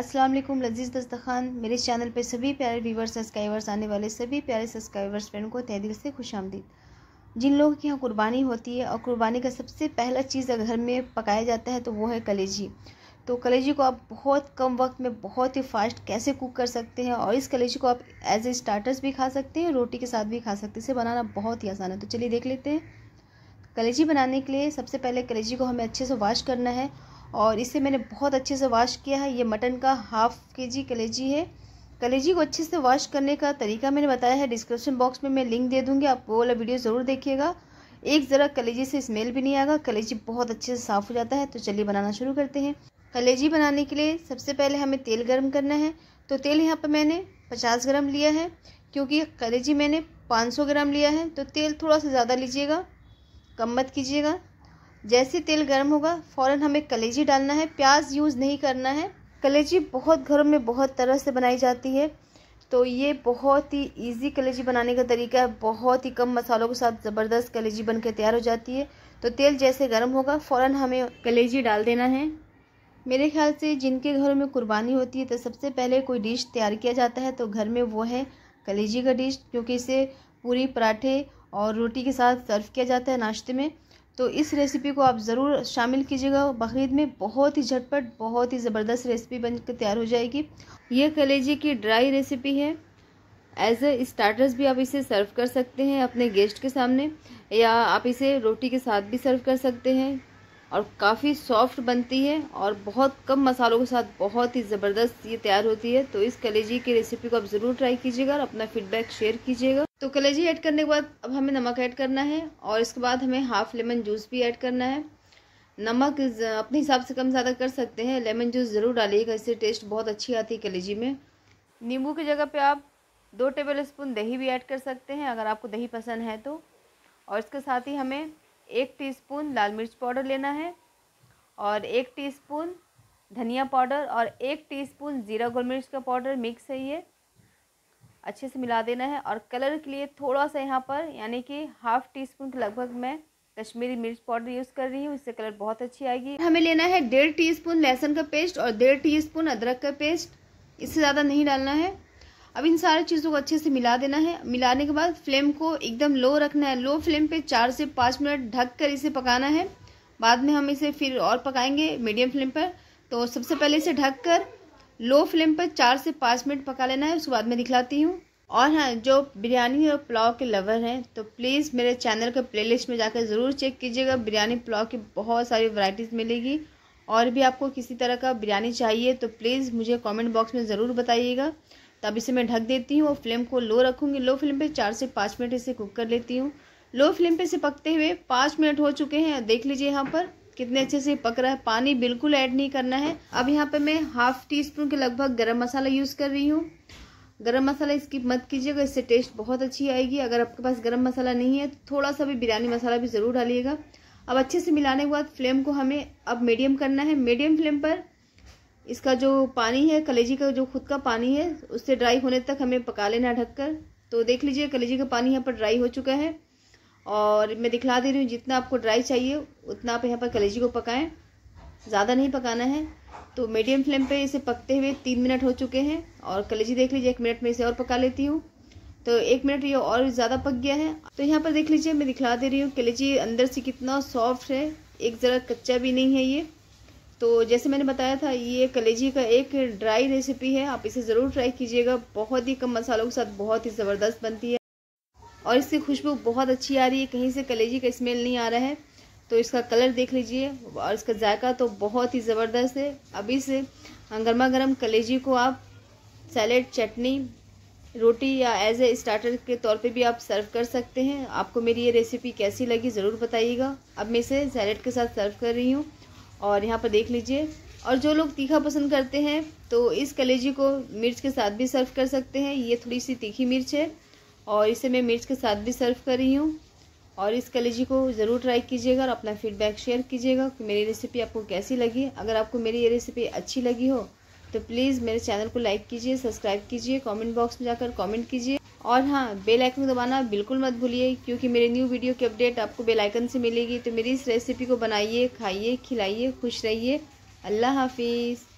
अस्सलाम वालेकुम लजीज़ दस्तखान मेरे चैनल पे सभी प्यारे व्यूवर्स सब्सक्राइबर्स आने वाले सभी प्यारे सब्सक्राइबर्स फ्रेंड को तह दिल से खुश आमदीद जिन लोगों की यहाँ कुर्बानी होती है और कुर्बानी का सबसे पहला चीज़ अगर घर में पकाया जाता है तो वो है कलेजी तो कलेजी को आप बहुत कम वक्त में बहुत ही फास्ट कैसे कुक कर सकते हैं और इस कलेजी को आप एज ए स्टार्टर्स भी खा सकते हैं रोटी के साथ भी खा सकते हैं इसे बनाना बहुत ही आसान है तो चलिए देख लेते हैं कलेजी बनाने के लिए सबसे पहले कलेजी को हमें अच्छे से वॉश करना है और इसे मैंने बहुत अच्छे से वॉश किया है ये मटन का हाफ़ के जी कलेजी है कलेजी को अच्छे से वॉश करने का तरीका मैंने बताया है डिस्क्रिप्शन बॉक्स में मैं लिंक दे दूँगी आप वो वाला वीडियो ज़रूर देखिएगा एक ज़रा कलेजी से स्मेल भी नहीं आएगा कलेजी बहुत अच्छे से साफ़ हो जाता है तो चलिए बनाना शुरू करते हैं कलेजी बनाने के लिए सबसे पहले हमें तेल गर्म करना है तो तेल यहाँ पर मैंने पचास ग्राम लिया है क्योंकि कलेजी मैंने सौ ग्राम लिया है तो तेल थोड़ा सा ज़्यादा लीजिएगा कम मत कीजिएगा जैसे तेल गर्म होगा फ़ौरन हमें कलेजी डालना है प्याज यूज़ नहीं करना है कलेजी बहुत घरों में बहुत तरह से बनाई जाती है तो ये बहुत ही इजी कलेजी बनाने का तरीका है बहुत ही कम मसालों के साथ ज़बरदस्त कलेजी बन के तैयार हो जाती है तो तेल जैसे गर्म होगा फ़ौरन हमें कलेजी डाल देना है मेरे ख्याल से जिनके घरों में कुर्बानी होती है तो सबसे पहले कोई डिश तैयार किया जाता है तो घर में वो है कलेजी का डिश क्योंकि इसे पूरी पराठे और रोटी के साथ सर्व किया जाता है नाश्ते में तो इस रेसिपी को आप ज़रूर शामिल कीजिएगा बकरीद में बहुत ही झटपट बहुत ही ज़बरदस्त रेसिपी बन कर तैयार हो जाएगी ये कलेजी की ड्राई रेसिपी है एज ए स्टार्टर्स भी आप इसे सर्व कर सकते हैं अपने गेस्ट के सामने या आप इसे रोटी के साथ भी सर्व कर सकते हैं और काफ़ी सॉफ्ट बनती है और बहुत कम मसालों के साथ बहुत ही ज़बरदस्त ये तैयार होती है तो इस कलेजी की रेसिपी को आप ज़रूर ट्राई कीजिएगा और अपना फीडबैक शेयर कीजिएगा तो कलेजी ऐड करने के बाद अब हमें नमक ऐड करना है और इसके बाद हमें हाफ़ लेमन जूस भी ऐड करना है नमक अपने हिसाब से कम ज़्यादा कर सकते हैं लेमन जूस ज़रूर डालिएगा इससे टेस्ट बहुत अच्छी आती है कलेजी में नींबू की जगह पे आप दो टेबल स्पून दही भी ऐड कर सकते हैं अगर आपको दही पसंद है तो और इसके साथ ही हमें एक टी लाल मिर्च पाउडर लेना है और एक टी धनिया पाउडर और एक टी ज़ीरा गोल मिर्च का पाउडर मिक्स है ये अच्छे से मिला देना है और कलर के लिए थोड़ा सा यहाँ पर यानी कि हाफ टी स्पून के लगभग मैं कश्मीरी मिर्च पाउडर यूज़ कर रही हूँ इससे कलर बहुत अच्छी आएगी हमें लेना है डेढ़ टी स्पून लहसुन का पेस्ट और डेढ़ टी स्पून अदरक का पेस्ट इससे ज़्यादा नहीं डालना है अब इन सारी चीज़ों को अच्छे से मिला देना है मिलाने के बाद फ्लेम को एकदम लो रखना है लो फ्लेम पे चार से पाँच मिनट ढक कर इसे पकाना है बाद में हम इसे फिर और पकाएंगे मीडियम फ्लेम पर तो सबसे पहले इसे ढक कर लो फ्लेम पर चार से पाँच मिनट पका लेना है उसके बाद में दिखलाती हूँ और हाँ जो बिरयानी और पुलाव के लवर हैं तो प्लीज़ मेरे चैनल के प्लेलिस्ट में जाकर ज़रूर चेक कीजिएगा बिरयानी पुलाव की बहुत सारी वैरायटीज़ मिलेगी और भी आपको किसी तरह का बिरयानी चाहिए तो प्लीज़ मुझे कमेंट बॉक्स में ज़रूर बताइएगा तब इसे मैं ढक देती हूँ और फ्लेम को लो रखूँगी लो फ्लेम पर चार से पाँच मिनट इसे कुक कर लेती हूँ लो फ्लेम पर इसे पकते हुए पाँच मिनट हो चुके हैं देख लीजिए यहाँ पर कितने अच्छे से पक रहा है पानी बिल्कुल ऐड नहीं करना है अब यहाँ पे मैं हाफ टी स्पून के लगभग गरम मसाला यूज़ कर रही हूँ गरम मसाला स्किप मत कीजिएगा इससे टेस्ट बहुत अच्छी आएगी अगर आपके पास गरम मसाला नहीं है तो थोड़ा सा भी बिरयानी मसाला भी ज़रूर डालिएगा अब अच्छे से मिलाने के बाद फ्लेम को हमें अब मीडियम करना है मीडियम फ्लेम पर इसका जो पानी है कलेजी का जो खुद का पानी है उससे ड्राई होने तक हमें पका लेना ढककर तो देख लीजिए कलेजी का पानी यहाँ पर ड्राई हो चुका है और मैं दिखला दे रही हूँ जितना आपको ड्राई चाहिए उतना आप यहाँ पर कलेजी को पकाएं ज़्यादा नहीं पकाना है तो मीडियम फ्लेम पे इसे पकते हुए तीन मिनट हो चुके हैं और कलेजी देख लीजिए एक मिनट में इसे और पका लेती हूँ तो एक मिनट ये और ज़्यादा पक गया है तो यहाँ पर देख लीजिए मैं दिखला दे रही हूँ कलेजी अंदर से कितना सॉफ्ट है एक ज़रा कच्चा भी नहीं है ये तो जैसे मैंने बताया था ये कलेजी का एक ड्राई रेसिपी है आप इसे ज़रूर ट्राई कीजिएगा बहुत ही कम मसालों के साथ बहुत ही ज़बरदस्त बनती है और इसकी खुशबू बहुत अच्छी आ रही है कहीं से कलेजी का स्मेल नहीं आ रहा है तो इसका कलर देख लीजिए और इसका जायका तो बहुत ही ज़बरदस्त है अभी से गर्मा गर्म कलेजी को आप सैलेड चटनी रोटी या एज ए स्टार्टर के तौर पे भी आप सर्व कर सकते हैं आपको मेरी ये रेसिपी कैसी लगी ज़रूर बताइएगा अब मैं इसे सैलेड के साथ सर्व कर रही हूँ और यहाँ पर देख लीजिए और जो लोग तीखा पसंद करते हैं तो इस कलेजी को मिर्च के साथ भी सर्व कर सकते हैं ये थोड़ी सी तीखी मिर्च है और इसे मैं मिर्च के साथ भी सर्व कर रही हूँ और इस कलेजी को ज़रूर ट्राई कीजिएगा और अपना फीडबैक शेयर कीजिएगा कि मेरी रेसिपी आपको कैसी लगी अगर आपको मेरी ये रेसिपी अच्छी लगी हो तो प्लीज़ मेरे चैनल को लाइक कीजिए सब्सक्राइब कीजिए कमेंट बॉक्स में जाकर कमेंट कीजिए और हाँ बेल आइकन दबाना बिल्कुल मत भूलिए क्योंकि मेरे न्यू वीडियो की अपडेट आपको बेल आइकन से मिलेगी तो मेरी इस रेसिपी को बनाइए खाइए खिलाइए खुश रहिए अल्लाह हाफिज़